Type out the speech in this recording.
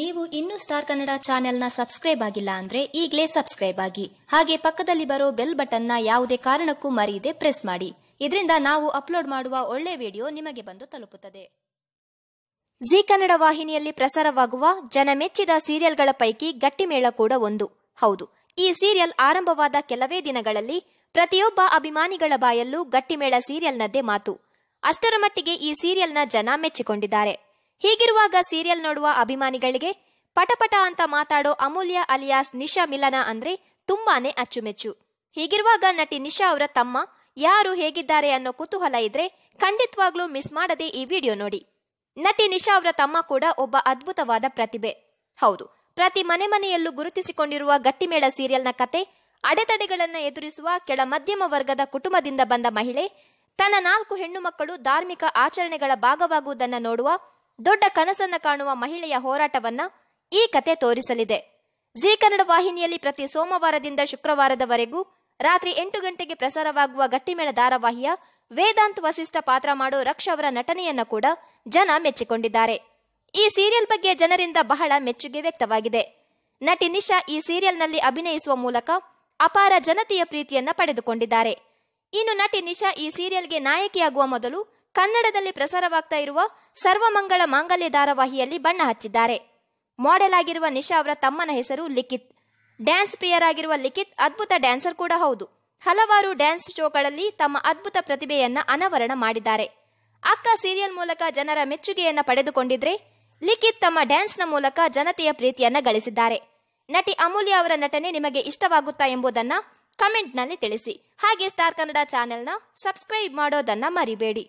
ನೀವು ಇನ್ನೂ ಸ್ಟಾರ್ ಕನ್ನಡ ಚಾನೆಲ್ನ ಸಬ್ಸ್ಕ್ರೈಬ್ ಆಗಿಲ್ಲ ಅಂದ್ರೆ ಈಗಲೇ ಸಬ್ಸ್ಕ್ರೈಬ್ ಆಗಿ ಹಾಗೆ ಪಕ್ಕದಲ್ಲಿ ಬರೋ ಬೆಲ್ ಬಟನ್ನ ಯಾವುದೇ ಕಾರಣಕ್ಕೂ ಮರೆಯದೆ ಪ್ರೆಸ್ ಮಾಡಿ ಇದರಿಂದ ನಾವು ಅಪ್ಲೋಡ್ ಮಾಡುವ ಒಳ್ಳೆ ವಿಡಿಯೋ ನಿಮಗೆ ಬಂದು ತಲುಪುತ್ತದೆ ಜಿ ಕನ್ನಡ ವಾಹಿನಿಯಲ್ಲಿ ಪ್ರಸಾರವಾಗುವ ಜನ ಮೆಚ್ಚಿದ ಸೀರಿಯಲ್ಗಳ ಪೈಕಿ ಗಟ್ಟಿಮೇಳ ಕೂಡ ಒಂದು ಹೌದು ಈ ಸೀರಿಯಲ್ ಆರಂಭವಾದ ಕೆಲವೇ ದಿನಗಳಲ್ಲಿ ಪ್ರತಿಯೊಬ್ಬ ಅಭಿಮಾನಿಗಳ ಬಾಯಲ್ಲೂ ಗಟ್ಟಿಮೇಳ ಸೀರಿಯಲ್ನದ್ದೇ ಮಾತು ಅಷ್ಟರ ಮಟ್ಟಿಗೆ ಈ ಸೀರಿಯಲ್ನ ಜನ ಮೆಚ್ಚಿಕೊಂಡಿದ್ದಾರೆ ಹೀಗಿರುವಾಗ ಸೀರಿಯಲ್ ನೋಡುವ ಅಭಿಮಾನಿಗಳಿಗೆ ಪಟಪಟ ಅಂತ ಮಾತಾಡೋ ಅಮೂಲ್ಯ ಅಲಿಯಾಸ್ ನಿಶಾ ಮಿಲನ ಅಂದ್ರೆ ತುಂಬಾನೇ ಅಚ್ಚುಮೆಚ್ಚು ಹೀಗಿರುವಾಗ ನಟಿ ನಿಶಾ ಅವರ ತಮ್ಮ ಯಾರು ಹೇಗಿದ್ದಾರೆ ಅನ್ನೋ ಕುತೂಹಲ ಇದ್ರೆ ಖಂಡಿತವಾಗ್ಲೂ ಮಿಸ್ ಮಾಡದೆ ಈ ವಿಡಿಯೋ ನೋಡಿ ನಟಿ ನಿಶಾ ಅವರ ತಮ್ಮ ಕೂಡ ಒಬ್ಬ ಅದ್ಭುತವಾದ ಪ್ರತಿಭೆ ಹೌದು ಪ್ರತಿ ಮನೆ ಮನೆಯಲ್ಲೂ ಗುರುತಿಸಿಕೊಂಡಿರುವ ಗಟ್ಟಿಮೇಳ ಸೀರಿಯಲ್ನ ಕತೆ ಅಡೆತಡೆಗಳನ್ನ ಎದುರಿಸುವ ಕೆಳ ಮಧ್ಯಮ ವರ್ಗದ ಕುಟುಂಬದಿಂದ ಬಂದ ಮಹಿಳೆ ತನ್ನ ನಾಲ್ಕು ಹೆಣ್ಣು ಮಕ್ಕಳು ಧಾರ್ಮಿಕ ಆಚರಣೆಗಳ ಭಾಗವಾಗುವುದನ್ನು ನೋಡುವ ದೊಡ್ಡ ಕನಸನ್ನ ಕಾಣುವ ಮಹಿಳೆಯ ಹೋರಾಟವನ್ನ ಈ ಕತೆ ತೋರಿಸಲಿದೆ ಜಿ ಕನ್ನಡ ವಾಹಿನಿಯಲ್ಲಿ ಪ್ರತಿ ಸೋಮವಾರದಿಂದ ಶುಕ್ರವಾರದವರೆಗೂ ರಾತ್ರಿ ಎಂಟು ಗಂಟೆಗೆ ಪ್ರಸಾರವಾಗುವ ಗಟ್ಟಿಮೇಳ ಧಾರಾವಾಹಿಯ ವೇದಾಂತ್ ವಸಿಷ್ಠ ಪಾತ್ರ ಮಾಡೋ ರಕ್ಷ ಅವರ ನಟನೆಯನ್ನ ಕೂಡ ಜನ ಮೆಚ್ಚಿಕೊಂಡಿದ್ದಾರೆ ಈ ಸೀರಿಯಲ್ ಬಗ್ಗೆ ಜನರಿಂದ ಬಹಳ ಮೆಚ್ಚುಗೆ ವ್ಯಕ್ತವಾಗಿದೆ ನಟಿ ನಿಶಾ ಈ ಸೀರಿಯಲ್ನಲ್ಲಿ ಅಭಿನಯಿಸುವ ಮೂಲಕ ಅಪಾರ ಜನತೆಯ ಪ್ರೀತಿಯನ್ನ ಪಡೆದುಕೊಂಡಿದ್ದಾರೆ ಇನ್ನು ನಟಿ ನಿಶಾ ಈ ಸೀರಿಯಲ್ಗೆ ನಾಯಕಿಯಾಗುವ ಮೊದಲು ಕನ್ನಡದಲ್ಲಿ ಪ್ರಸಾರವಾಗ್ತಾ ಇರುವ ಸರ್ವಮಂಗಳ ಮಾಂಗಲ್ಯ ಧಾರಾವಾಹಿಯಲ್ಲಿ ಬಣ್ಣ ಹಚ್ಚಿದ್ದಾರೆ ಮಾಡೆಲ್ ಆಗಿರುವ ನಿಶಾ ಅವರ ತಮ್ಮನ ಹೆಸರು ಲಿಖಿತ್ ಡ್ಯಾನ್ಸ್ ಪ್ರಿಯರ್ ಆಗಿರುವ ಲಿಖಿತ್ ಅದ್ಭುತ ಡ್ಯಾನ್ಸರ್ ಕೂಡ ಹೌದು ಹಲವಾರು ಡ್ಯಾನ್ಸ್ ಶೋಗಳಲ್ಲಿ ತಮ್ಮ ಅದ್ಭುತ ಪ್ರತಿಭೆಯನ್ನ ಅನಾವರಣ ಮಾಡಿದ್ದಾರೆ ಅಕ್ಕ ಸೀರಿಯಲ್ ಮೂಲಕ ಜನರ ಮೆಚ್ಚುಗೆಯನ್ನ ಪಡೆದುಕೊಂಡಿದ್ರೆ ಲಿಖಿತ್ ತಮ್ಮ ಡ್ಯಾನ್ಸ್ನ ಮೂಲಕ ಜನತೆಯ ಪ್ರೀತಿಯನ್ನ ಗಳಿಸಿದ್ದಾರೆ ನಟಿ ಅಮೂಲ್ಯ ಅವರ ನಟನೆ ನಿಮಗೆ ಇಷ್ಟವಾಗುತ್ತಾ ಎಂಬುದನ್ನ ಕಮೆಂಟ್ನಲ್ಲಿ ತಿಳಿಸಿ ಹಾಗೆ ಸ್ಟಾರ್ ಕನ್ನಡ ಚಾನೆಲ್ನ ಸಬ್ಸ್ಕ್ರೈಬ್ ಮಾಡೋದನ್ನ ಮರಿಬೇಡಿ